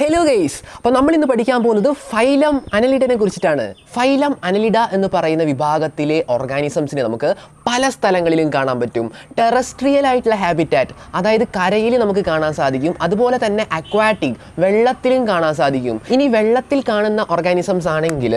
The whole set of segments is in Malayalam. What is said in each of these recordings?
ഹലോ ഗെയ്സ് അപ്പോൾ നമ്മൾ ഇന്ന് പഠിക്കാൻ പോകുന്നത് ഫൈലം അനലിഡനെ കുറിച്ചിട്ടാണ് ഫൈലം അനലിഡ എന്ന് പറയുന്ന വിഭാഗത്തിലെ ഓർഗാനിസംസിനെ നമുക്ക് പല സ്ഥലങ്ങളിലും കാണാൻ പറ്റും ടെറസ്ട്രിയൽ ആയിട്ടുള്ള ഹാബിറ്റാറ്റ് അതായത് കരയിൽ നമുക്ക് കാണാൻ സാധിക്കും അതുപോലെ തന്നെ അക്വാറ്റിക് വെള്ളത്തിലും കാണാൻ സാധിക്കും ഇനി വെള്ളത്തിൽ കാണുന്ന ഓർഗാനിസംസ് ആണെങ്കിൽ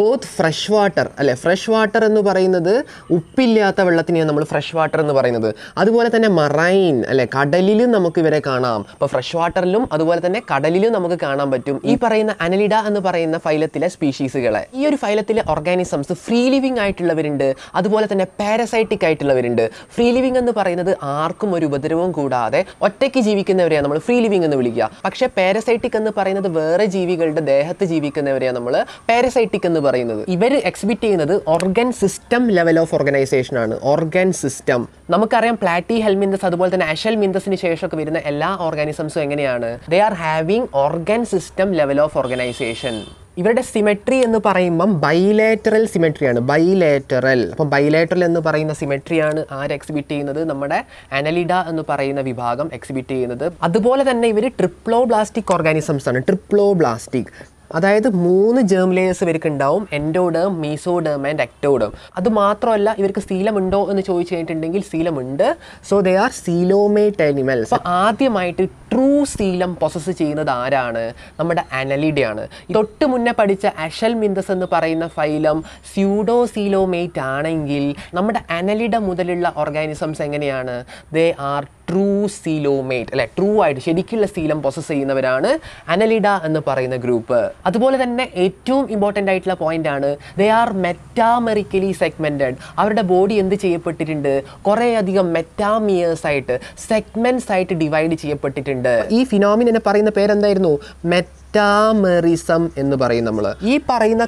ബോത്ത് ഫ്രഷ് വാട്ടർ അല്ലെ ഫ്രഷ് വാട്ടർ എന്ന് പറയുന്നത് ഉപ്പില്ലാത്ത വെള്ളത്തിനെയാണ് നമ്മൾ ഫ്രഷ് വാട്ടർ എന്ന് പറയുന്നത് അതുപോലെ തന്നെ മറൈൻ അല്ലെ കടലിലും നമുക്ക് ഇവരെ കാണാം അപ്പോൾ ഫ്രഷ് വാട്ടറിലും അതുപോലെ തന്നെ കടലിലും നമുക്ക് കാണാൻ പറ്റും ഈ പറയുന്ന അനലിഡ എന്ന് പറയുന്ന ഫൈലത്തിലെ സ്പീഷീസുകളെ ഈ ഒരു ഫൈലത്തിലെ ഓർഗാനിസംസ് ഫ്രീ ലിവിങ് ആയിട്ടുള്ളവരുണ്ട് അതുപോലെ തന്നെ പാരസൈറ്റിക് ആയിട്ടുള്ളവരുണ്ട് ഫ്രീ ലിവിങ് എന്ന് പറയുന്നത് ആർക്കും ഒരു ഉപദ്രവവും കൂടാതെ ഒറ്റയ്ക്ക് ജീവിക്കുന്നവരെയാണ് നമ്മൾ ഫ്രീ ലിവിങ് എന്ന് വിളിക്കുക പക്ഷേ പാരസൈറ്റിക് എന്ന് പറയുന്നത് വേറെ ജീവികളുടെ ദേഹത്ത് ജീവിക്കുന്നവരെയാണ് നമ്മൾ പാരസൈറ്റിക് എന്ന് പറയുന്നത് ഇവർ എക്സിബിറ്റ് ചെയ്യുന്നത് organ system level of organisation ആണ് ഓർഗൻ സിസ്റ്റം നമുക്കറിയാം പ്ലാറ്റി ഹെൽമിന്തസ് അതുപോലെ തന്നെ അഷൽ മിന്തസിന് ശേഷമൊക്കെ വരുന്ന എല്ലാ ഓർഗാനിസംസും എങ്ങനെയാണ് they are having organ system level of organisation ഇവരുടെ സിമെട്രി എന്ന് പറയുമ്പം ബൈലേറ്ററൽ സിമെട്രിയാണ് ബൈലേറ്ററൽ അപ്പം ബൈലേറ്ററൽ എന്ന് പറയുന്ന സിമെട്രിയാണ് ആര് എക്സിബിറ്റ് ചെയ്യുന്നത് നമ്മുടെ അനലിഡ എന്ന് പറയുന്ന വിഭാഗം എക്സിബിറ്റ് ചെയ്യുന്നത് അതുപോലെ തന്നെ ഇവർ ട്രിപ്ലോ ബ്ലാസ്റ്റിക് ഓർഗാനിസംസ് ആണ് ട്രിപ്ലോ ബ്ലാസ്റ്റിക് അതായത് മൂന്ന് ജേം ലെയേഴ്സ് ഇവർക്ക് ഉണ്ടാവും എൻഡോഡേം മീസോഡേം ആൻഡ് എക്ടോഡേം അത് മാത്രമല്ല ഇവർക്ക് സീലമുണ്ടോ എന്ന് ചോദിച്ചു കഴിഞ്ഞിട്ടുണ്ടെങ്കിൽ സീലമുണ്ട് so they are coelomate animals അപ്പോൾ ആദ്യമായിട്ട് ട്രൂ സീലം പ്രൊസസ് ചെയ്യുന്നത് ആരാണ് നമ്മുടെ അനലിഡയാണ് തൊട്ട് മുന്നേ പഠിച്ച അഷൽ മിന്തസ് എന്ന് പറയുന്ന ഫൈലം സ്യൂഡോ സീലോമേറ്റ് ആണെങ്കിൽ നമ്മുടെ അനലിഡ മുതലുള്ള ഓർഗാനിസംസ് എങ്ങനെയാണ് ദേ ആർ ട്രൂ സീലോമേറ്റ് അല്ലെ ട്രൂ ആയിട്ട് ശരിക്കുള്ള സീലം പ്രൊസസ് ചെയ്യുന്നവരാണ് അനലിഡ എന്ന് പറയുന്ന ഗ്രൂപ്പ് അതുപോലെ തന്നെ ഏറ്റവും ഇമ്പോർട്ടൻ്റ് ആയിട്ടുള്ള പോയിന്റ് ആണ് ദേ ആർ മെറ്റാമെറിക്കലി സെഗ്മെൻറ്റഡ് അവരുടെ ബോഡി എന്ത് ചെയ്യപ്പെട്ടിട്ടുണ്ട് കുറേയധികം മെറ്റാമിയേഴ്സ് ആയിട്ട് സെഗ്മെൻറ്റ്സ് ആയിട്ട് ഡിവൈഡ് ചെയ്യപ്പെട്ടിട്ടുണ്ട് ഈ ഫിനോമിനെ പറയുന്ന പേരെന്തായിരുന്നു മെറ്റ മെറ്റാമെറിസം എന്ന് പറയും നമ്മൾ ഈ പറയുന്ന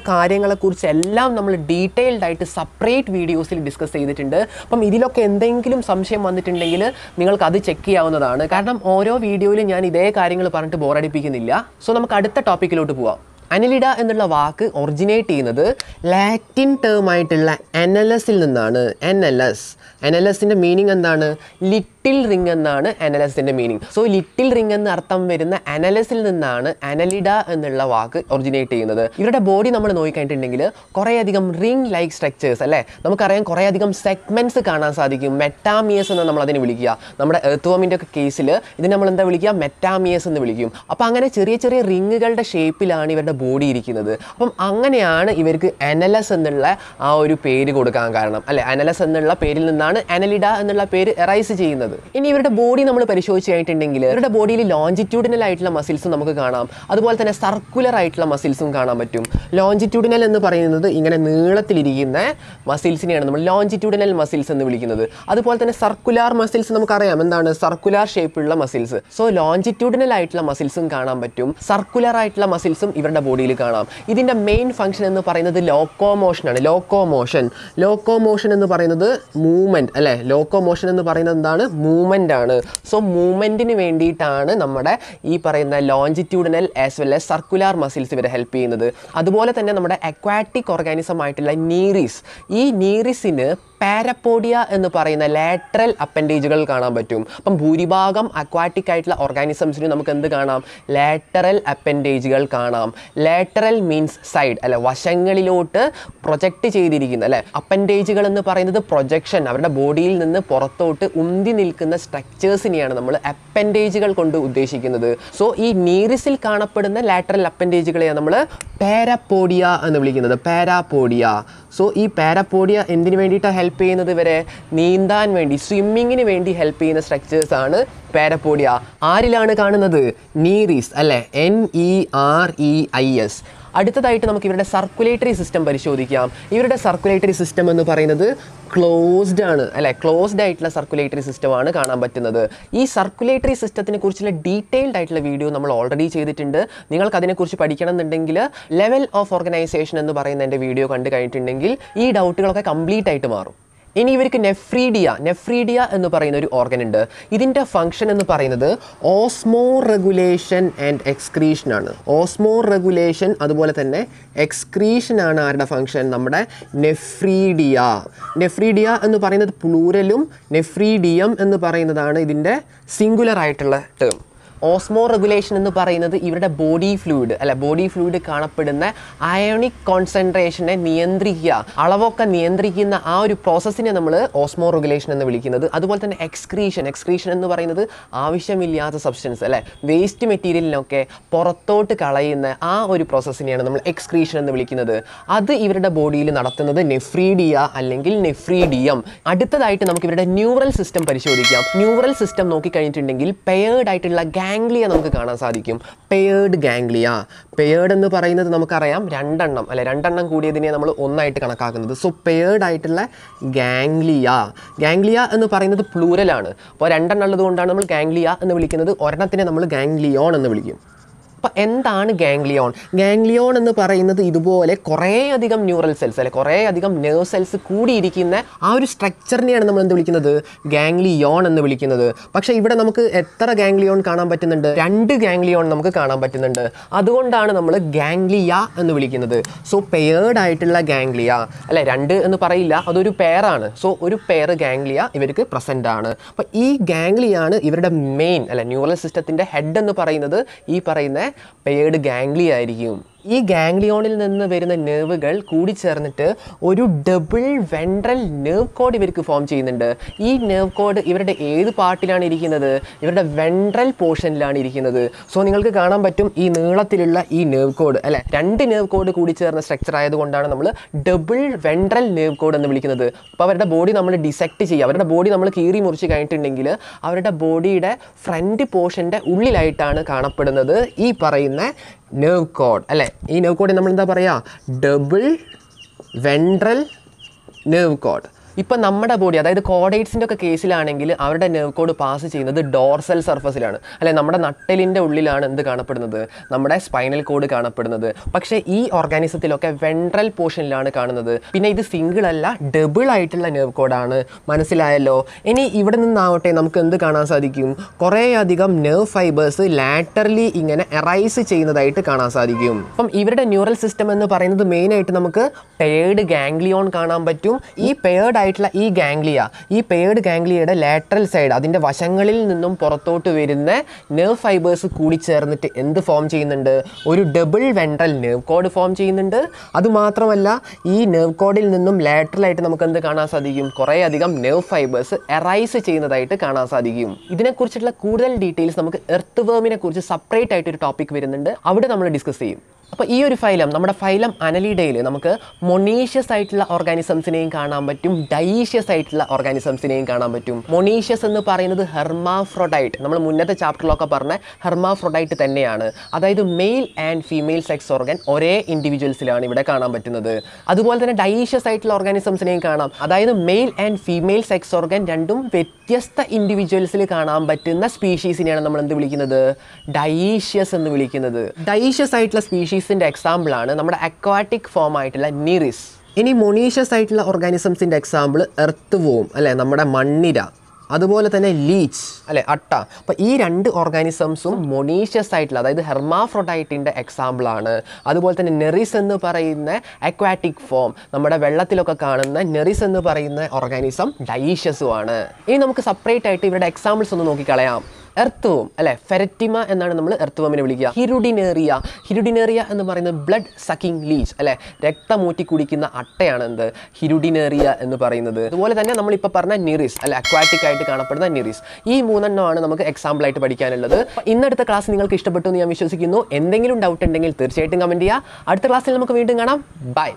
കുറിച്ച് എല്ലാം നമ്മൾ ഡീറ്റെയിൽഡ് ആയിട്ട് സെപ്പറേറ്റ് വീഡിയോസിൽ ഡിസ്കസ് ചെയ്തിട്ടുണ്ട് അപ്പം ഇതിലൊക്കെ എന്തെങ്കിലും സംശയം വന്നിട്ടുണ്ടെങ്കിൽ നിങ്ങൾക്ക് അത് ചെക്ക് ചെയ്യാവുന്നതാണ് കാരണം ഓരോ വീഡിയോയിലും ഞാൻ ഇതേ കാര്യങ്ങൾ പറഞ്ഞിട്ട് ബോറടിപ്പിക്കുന്നില്ല സോ നമുക്ക് അടുത്ത ടോപ്പിക്കിലോട്ട് പോവാം അനലിഡ എന്നുള്ള വാക്ക് ഒറിജിനേറ്റ് ചെയ്യുന്നത് ലാറ്റിൻ ടേം ആയിട്ടുള്ള അനലസിൽ നിന്നാണ് N L S N L എസിൻ്റെ മീനിങ് എന്താണ് ലിറ്റ് ലിറ്റിൽ റിംഗ് എന്നാണ് അനലസിന്റെ മീനിങ് സോ ലിറ്റിൽ റിംഗ് എന്ന അർത്ഥം വരുന്ന അനലസിൽ നിന്നാണ് അനലിഡ എന്നുള്ള വാക്ക് ഒറിജിനേറ്റ് ചെയ്യുന്നത് ഇവരുടെ ബോഡി നമ്മൾ നോക്കിക്കഴിഞ്ഞിട്ടുണ്ടെങ്കിൽ കുറേയധികം റിംഗ് ലൈക്ക് സ്ട്രക്ചേഴ്സ് അല്ലേ നമുക്കറിയാം കുറേയധികം സെഗ്മെന്റ്സ് കാണാൻ സാധിക്കും മെറ്റാമിയസ് എന്ന് നമ്മൾ അതിനെ വിളിക്കുക നമ്മുടെ എർത്ത് ഒക്കെ കേസിൽ ഇതിനെ നമ്മൾ എന്താ വിളിക്കുക മെറ്റാമിയസ് എന്ന് വിളിക്കും അപ്പോൾ അങ്ങനെ ചെറിയ ചെറിയ റിങ്ങുകളുടെ ഷേപ്പിലാണ് ഇവരുടെ ബോഡി ഇരിക്കുന്നത് അപ്പം അങ്ങനെയാണ് ഇവർക്ക് അനലസ് എന്നുള്ള ആ ഒരു പേര് കൊടുക്കാൻ കാരണം അല്ലെ അനലസ് എന്നുള്ള പേരിൽ നിന്നാണ് അനലിഡ എന്നുള്ള പേര് എറൈസ് ചെയ്യുന്നത് ചെയ്യുന്നത് ഇനി ഇവരുടെ ബോഡി നമ്മൾ പരിശോധിച്ച് കഴിഞ്ഞിട്ടുണ്ടെങ്കിൽ ഇവരുടെ ബോഡിയിൽ ലോഞ്ചിറ്റ്യൂഡിനൽ ആയിട്ടുള്ള മസിൽസും നമുക്ക് കാണാം അതുപോലെ തന്നെ സർക്കുലർ ആയിട്ടുള്ള മസിൽസും കാണാൻ പറ്റും ലോഞ്ചിറ്റ്യൂഡിനൽ എന്ന് പറയുന്നത് ഇങ്ങനെ നീളത്തിലിരിക്കുന്ന മസിൽസിനെയാണ് നമ്മൾ ലോഞ്ചിറ്റ്യൂഡിനൽ മസിൽസ് എന്ന് വിളിക്കുന്നത് അതുപോലെ തന്നെ സർക്കുലാർ മസിൽസ് നമുക്കറിയാം എന്താണ് സർക്കുലാർ ഷേപ്പുള്ള മസിൽസ് സോ ലോഞ്ചിറ്റ്യൂഡിനൽ ആയിട്ടുള്ള മസിൽസും കാണാൻ പറ്റും സർക്കുലർ ആയിട്ടുള്ള മസിൽസും ഇവരുടെ ബോഡിയിൽ കാണാം ഇതിൻ്റെ മെയിൻ ഫംഗ്ഷൻ എന്ന് പറയുന്നത് ലോക്കോമോഷനാണ് ലോക്കോമോഷൻ ലോക്കോമോഷൻ എന്ന് പറയുന്നത് മൂവ്മെൻറ്റ് അല്ലേ ലോക്കോമോഷൻ എന്ന് പറയുന്നത് എന്താണ് മൂവ്മെൻ്റ് ആണ് സോ മൂവ്മെൻറ്റിന് വേണ്ടിയിട്ടാണ് നമ്മുടെ ഈ പറയുന്ന longitudinal as well as circular muscles ഇവരെ ഹെൽപ്പ് ചെയ്യുന്നത് അതുപോലെ തന്നെ നമ്മുടെ അക്വാറ്റിക് ഓർഗാനിസം ആയിട്ടുള്ള നീറിസ് ഈ നീറിസിന് പാരപ്പോഡിയ എന്ന് പറയുന്ന ലാറ്ററൽ അപ്പൻഡേജുകൾ കാണാൻ പറ്റും അപ്പം ഭൂരിഭാഗം അക്വാറ്റിക് ആയിട്ടുള്ള ഓർഗാനിസംസിന് നമുക്ക് എന്ത് കാണാം ലാറ്ററൽ അപ്പൻഡേജുകൾ കാണാം ലാറ്ററൽ മീൻസ് സൈഡ് അല്ലെ വശങ്ങളിലോട്ട് പ്രൊജക്റ്റ് ചെയ്തിരിക്കുന്നത് അല്ലെ അപ്പൻഡേജുകൾ എന്ന് പറയുന്നത് പ്രൊജക്ഷൻ അവരുടെ ബോഡിയിൽ നിന്ന് പുറത്തോട്ട് ഉന്തി നിൽക്കുന്ന സ്ട്രക്ചേഴ്സിനെയാണ് നമ്മൾ അപ്പൻഡേജുകൾ കൊണ്ട് ഉദ്ദേശിക്കുന്നത് സോ ഈ നീറിസിൽ കാണപ്പെടുന്ന ലാറ്ററൽ അപ്പൻഡേജുകളെയാണ് നമ്മൾ പാരാപോഡിയ എന്ന് വിളിക്കുന്നത് പാരാപോഡിയ സോ ഈ പാരാപോഡിയ എന്തിനു വേണ്ടിയിട്ടാണ് ഹെൽപ്പ് ചെയ്യുന്നത് വരെ നീന്താൻ വേണ്ടി സ്വിമ്മിങ്ങിന് വേണ്ടി ഹെൽപ്പ് ചെയ്യുന്ന സ്ട്രക്ചേഴ്സ് ആണ് പാരപ്പോഡിയ ആരിലാണ് കാണുന്നത് നീറിസ് അല്ലേ N E R E I S അടുത്തതായിട്ട് നമുക്ക് ഇവരുടെ സർക്കുലേറ്ററി സിസ്റ്റം പരിശോധിക്കാം ഇവരുടെ സർക്കുലേറ്ററി സിസ്റ്റം എന്ന് പറയുന്നത് ക്ലോസ്ഡ് ആണ് അല്ലെ ക്ലോസ്ഡ് ആയിട്ടുള്ള സർക്കുലേറ്ററി സിസ്റ്റമാണ് കാണാൻ പറ്റുന്നത് ഈ സർക്കുലേറ്ററി സിസ്റ്റത്തിനെ കുറിച്ചുള്ള ഡീറ്റെയിൽഡ് ആയിട്ടുള്ള വീഡിയോ നമ്മൾ ഓൾറെഡി ചെയ്തിട്ടുണ്ട് നിങ്ങൾക്ക് അതിനെക്കുറിച്ച് പഠിക്കണം എന്നുണ്ടെങ്കിൽ ലെവൽ ഓഫ് ഓർഗനൈസേഷൻ എന്ന് പറയുന്ന എൻ്റെ വീഡിയോ കണ്ടു കഴിഞ്ഞിട്ടുണ്ടെങ്കിൽ ഈ ഡൗട്ടുകളൊക്കെ കംപ്ലീറ്റ് ആയിട്ട് മാറും ഇനി ഇവർക്ക് നെഫ്രീഡിയ നെഫ്രീഡിയ എന്ന് പറയുന്ന ഒരു ഓർഗൻ ഉണ്ട് ഇതിൻ്റെ ഫംഗ്ഷൻ എന്ന് പറയുന്നത് ഓസ്മോ റെഗുലേഷൻ ആൻഡ് എക്സ്ക്രീഷൻ ആണ് ഓസ്മോ റെഗുലേഷൻ അതുപോലെ തന്നെ എക്സ്ക്രീഷൻ ആണ് ആരുടെ ഫംഗ്ഷൻ നമ്മുടെ നെഫ്രീഡിയ നെഫ്രീഡിയ എന്ന് പറയുന്നത് പ്ലൂരലും നെഫ്രീഡിയം എന്ന് പറയുന്നതാണ് ഇതിൻ്റെ സിംഗുലർ ആയിട്ടുള്ള ടേം ഓസ്മോ റെഗുലേഷൻ എന്ന് പറയുന്നത് ഇവരുടെ ബോഡി ഫ്ലൂയിഡ് അല്ലെ ബോഡി ഫ്ലൂയിഡ് കാണപ്പെടുന്ന അയോണിക് കോൺസെൻട്രേഷനെ നിയന്ത്രിക്കുക അളവൊക്കെ നിയന്ത്രിക്കുന്ന ആ ഒരു പ്രോസസ്സിനെ നമ്മൾ ഓസ്മോ റെഗുലേഷൻ എന്ന് വിളിക്കുന്നത് അതുപോലെ തന്നെ എക്സ്ക്രീഷൻ എക്സ്ക്രീഷൻ എന്ന് പറയുന്നത് ആവശ്യമില്ലാത്ത സബ്സ്റ്റൻസ് അല്ലേ വേസ്റ്റ് മെറ്റീരിയലിനൊക്കെ പുറത്തോട്ട് കളയുന്ന ആ ഒരു പ്രോസസ്സിനെയാണ് നമ്മൾ എക്സ്ക്രീഷൻ എന്ന് വിളിക്കുന്നത് അത് ഇവരുടെ ബോഡിയിൽ നടത്തുന്നത് നെഫ്രീഡിയ അല്ലെങ്കിൽ നെഫ്രീഡിയം അടുത്തതായിട്ട് നമുക്ക് ഇവരുടെ ന്യൂറൽ സിസ്റ്റം പരിശോധിക്കാം ന്യൂറൽ സിസ്റ്റം നോക്കിക്കഴിഞ്ഞിട്ടുണ്ടെങ്കിൽ പെയർഡ് ആയിട്ടുള്ള ഗാംഗ്ലിയ നമുക്ക് കാണാൻ സാധിക്കും പെയേർഡ് ഗാംഗ്ലിയ പെയേർഡ് എന്ന് പറയുന്നത് നമുക്കറിയാം രണ്ടെണ്ണം അല്ലെ രണ്ടെണ്ണം കൂടിയതിനെ നമ്മൾ ഒന്നായിട്ട് കണക്കാക്കുന്നത് സോ പെയേർഡ് ആയിട്ടുള്ള ഗാംഗ്ലിയ ഗാംഗ്ലിയ എന്ന് പറയുന്നത് പ്ലൂരലാണ് അപ്പോൾ രണ്ടെണ്ണം ഉള്ളതുകൊണ്ടാണ് നമ്മൾ ഗാംഗ്ലിയ എന്ന് വിളിക്കുന്നത് ഒരെണ്ണത്തിനെ നമ്മൾ ഗാംഗ്ലിയോൺ എന്ന് വിളിക്കും അപ്പം എന്താണ് ഗാംഗ്ലിയോൺ ഗാംഗ്ലിയോൺ എന്ന് പറയുന്നത് ഇതുപോലെ കുറേയധികം ന്യൂറൽ സെൽസ് അല്ലെ കുറേയധികം നെർവ് സെൽസ് കൂടിയിരിക്കുന്ന ആ ഒരു സ്ട്രക്ചറിനെയാണ് നമ്മൾ എന്ത് വിളിക്കുന്നത് ഗാംഗ്ലിയോൺ എന്ന് വിളിക്കുന്നത് പക്ഷേ ഇവിടെ നമുക്ക് എത്ര ഗാംഗ്ലിയോൺ കാണാൻ പറ്റുന്നുണ്ട് രണ്ട് ഗാംഗ്ലിയോൺ നമുക്ക് കാണാൻ പറ്റുന്നുണ്ട് അതുകൊണ്ടാണ് നമ്മൾ ഗാംഗ്ലിയ എന്ന് വിളിക്കുന്നത് സോ പെയർഡ് ആയിട്ടുള്ള ഗാംഗ്ലിയ അല്ലെ രണ്ട് എന്ന് പറയില്ല അതൊരു പെയറാണ് സോ ഒരു പെയർ ഗാംഗ്ലിയ ഇവർക്ക് പ്രസൻ്റ് ആണ് അപ്പോൾ ഈ ഗാംഗ്ലിയാണ് ഇവരുടെ മെയിൻ അല്ലെ ന്യൂറൽ സിസ്റ്റത്തിൻ്റെ ഹെഡ് എന്ന് പറയുന്നത് ഈ പറയുന്ന പെയ്ഡ് ഗാംഗ്ലി ആയിരിക്കും ഈ ഗാംഗ്ലിയോണിൽ നിന്ന് വരുന്ന നെർവുകൾ ചേർന്നിട്ട് ഒരു ഡബിൾ വെൻട്രൽ നെർവ് കോഡ് ഇവർക്ക് ഫോം ചെയ്യുന്നുണ്ട് ഈ നെർവ് കോഡ് ഇവരുടെ ഏത് പാർട്ടിലാണ് ഇരിക്കുന്നത് ഇവരുടെ വെൻട്രൽ പോർഷനിലാണ് ഇരിക്കുന്നത് സോ നിങ്ങൾക്ക് കാണാൻ പറ്റും ഈ നീളത്തിലുള്ള ഈ നെർവ് കോഡ് അല്ലെ രണ്ട് നെർവ് കോഡ് കൂടി ചേർന്ന സ്ട്രക്ചർ ആയതുകൊണ്ടാണ് നമ്മൾ ഡബിൾ വെൻട്രൽ നെർവ് കോഡ് എന്ന് വിളിക്കുന്നത് അപ്പോൾ അവരുടെ ബോഡി നമ്മൾ ഡിസെക്ട് ചെയ്യുക അവരുടെ ബോഡി നമ്മൾ കീറി മുറിച്ച് കഴിഞ്ഞിട്ടുണ്ടെങ്കിൽ അവരുടെ ബോഡിയുടെ ഫ്രണ്ട് പോർഷൻ്റെ ഉള്ളിലായിട്ടാണ് കാണപ്പെടുന്നത് ഈ പറയുന്ന നെർവ് കോഡ് അല്ലേ ഈ നെർവ് കോഡ് നമ്മൾ എന്താ പറയുക ഡബിൾ വെൻട്രൽ നെർവ് കോഡ് ഇപ്പം നമ്മുടെ ബോഡി അതായത് കോഡേറ്റ്സിൻ്റെ ഒക്കെ കേസിലാണെങ്കിൽ അവരുടെ നെർവ് കോഡ് പാസ് ചെയ്യുന്നത് ഡോർസൽ സർഫസിലാണ് അല്ലെ നമ്മുടെ നട്ടലിൻ്റെ ഉള്ളിലാണ് എന്ത് കാണപ്പെടുന്നത് നമ്മുടെ സ്പൈനൽ കോഡ് കാണപ്പെടുന്നത് പക്ഷേ ഈ ഓർഗാനിസത്തിലൊക്കെ വെൻട്രൽ പോർഷനിലാണ് കാണുന്നത് പിന്നെ ഇത് സിംഗിൾ അല്ല ഡബിൾ ആയിട്ടുള്ള നെർവ് കോഡാണ് മനസ്സിലായല്ലോ ഇനി ഇവിടെ നിന്നാവട്ടെ നമുക്ക് എന്ത് കാണാൻ സാധിക്കും കുറേയധികം നെർവ് ഫൈബേഴ്സ് ലാറ്ററലി ഇങ്ങനെ എറൈസ് ചെയ്യുന്നതായിട്ട് കാണാൻ സാധിക്കും അപ്പം ഇവരുടെ ന്യൂറൽ സിസ്റ്റം എന്ന് പറയുന്നത് മെയിനായിട്ട് നമുക്ക് പേർഡ് ഗാംഗ്ലിയോൺ കാണാൻ പറ്റും ഈ പേർഡ് ആയിട്ടുള്ള ഈ ഗാംഗ്ലിയ ഈ പേഡ് ഗാംഗ്ലിയയുടെ ലാറ്ററൽ സൈഡ് അതിൻ്റെ വശങ്ങളിൽ നിന്നും പുറത്തോട്ട് വരുന്ന നെർവ് ഫൈബേഴ്സ് കൂടി ചേർന്നിട്ട് എന്ത് ഫോം ചെയ്യുന്നുണ്ട് ഒരു double ventral nerve cord form ചെയ്യുന്നുണ്ട് അതുമാത്രമല്ല ഈ നെർവ് കോഡിൽ നിന്നും ലാറ്ററലായിട്ട് നമുക്ക് എന്ത് കാണാൻ സാധിക്കും കുറേയധികം നെർവ് ഫൈബേഴ്സ് എറൈസ് ചെയ്യുന്നതായിട്ട് കാണാൻ സാധിക്കും ഇതിനെക്കുറിച്ചുള്ള കൂടുതൽ ഡീറ്റെയിൽസ് നമുക്ക് എർത്ത് വേമിനെ കുറിച്ച് സെപ്പറേറ്റ് ആയിട്ട് ഒരു ടോപ്പിക് വരുന്നുണ്ട് അവിടെ നമ്മൾ ഡിസ്കസ് ചെയ്യും അപ്പോൾ ഈ ഒരു ഫൈലം നമ്മുടെ ഫൈലം അനലിഡയിൽ നമുക്ക് മൊണീഷ്യസ് ആയിട്ടുള്ള ഓർഗാനിസംസിനെയും കാണാൻ പറ്റും ഡൈഷ്യസ് ആയിട്ടുള്ള ഓർഗാനിസംസിനെയും കാണാൻ പറ്റും മൊണീഷ്യസ് എന്ന് പറയുന്നത് ഹെർമാഫ്രോഡൈറ്റ് നമ്മൾ മുന്നത്തെ ചാപ്റ്ററിലൊക്കെ പറഞ്ഞ ഹെർമാഫ്രോഡൈറ്റ് തന്നെയാണ് അതായത് male and female sex organ ഒരേ ഇൻഡിവിജ്വൽസിലാണ് ഇവിടെ കാണാൻ പറ്റുന്നത് അതുപോലെ തന്നെ ഡൈഷ്യസ് ആയിട്ടുള്ള ഓർഗാനിസംസിനെയും കാണാം അതായത് male and female sex organ രണ്ടും വ്യത്യസ്ത ഇൻഡിവിജ്വൽസിൽ കാണാൻ പറ്റുന്ന സ്പീഷീസിനെയാണ് നമ്മൾ എന്ത് വിളിക്കുന്നത് ഡൈഷ്യസ് എന്ന് വിളിക്കുന്നത് ഡൈഷ്യസ് ആയിട്ടുള്ള സ്പീഷീസ് സ്പീഷീസിൻ്റെ എക്സാമ്പിളാണ് നമ്മുടെ അക്വാറ്റിക് ഫോം ആയിട്ടുള്ള നിറിസ് ഇനി മൊണീഷ്യസ് ആയിട്ടുള്ള ഓർഗാനിസംസിൻ്റെ എക്സാമ്പിൾ എർത്ത് വോം അല്ലേ നമ്മുടെ മണ്ണിര അതുപോലെ തന്നെ ലീച്ച് അല്ലെ അട്ട അപ്പോൾ ഈ രണ്ട് ഓർഗാനിസംസും മൊണീഷ്യസ് ആയിട്ടുള്ള അതായത് ഹെർമാഫ്രോഡൈറ്റിൻ്റെ എക്സാമ്പിളാണ് അതുപോലെ തന്നെ നെറിസ് എന്ന് പറയുന്ന അക്വാറ്റിക് ഫോം നമ്മുടെ വെള്ളത്തിലൊക്കെ കാണുന്ന നെറിസ് എന്ന് പറയുന്ന ഓർഗാനിസം ഡൈഷ്യസുമാണ് ഇനി നമുക്ക് സെപ്പറേറ്റ് ആയിട്ട് ഇവരുടെ എക്സാമ്പിൾസ് ഒന്ന് നോക്കിക്കളയാം എർത്തുവം അല്ലെ ഫെരറ്റിമ എന്നാണ് നമ്മൾ എർത്തുവമിനെ വിളിക്കുക ഹിരുഡിനേറിയ ഹിരുഡിനേറിയ എന്ന് പറയുന്നത് ബ്ലഡ് സക്കിംഗ് ലീച്ച് അല്ലെ രക്തമൂറ്റി കുടിക്കുന്ന അട്ടയാണ് എന്ത് ഹിരുഡിനേറിയ എന്ന് പറയുന്നത് അതുപോലെ തന്നെ നമ്മളിപ്പോൾ പറഞ്ഞ നിറിസ് അല്ലെ അക്വാറ്റിക് ആയിട്ട് കാണപ്പെടുന്ന നിറിസ് ഈ മൂന്നെണ്ണമാണ് നമുക്ക് എക്സാമ്പിൾ ആയിട്ട് പഠിക്കാനുള്ളത് ഇന്നടുത്ത ക്ലാസ് നിങ്ങൾക്ക് ഇഷ്ടപ്പെട്ടു എന്ന് ഞാൻ വിശ്വസിക്കുന്നു എന്തെങ്കിലും ഡൗട്ട് ഉണ്ടെങ്കിൽ തീർച്ചയായിട്ടും കമൻറ്റ് ചെയ്യുക അടുത്ത ക്ലാസ്സിൽ നമുക്ക് വീണ്ടും കാണാം ബൈ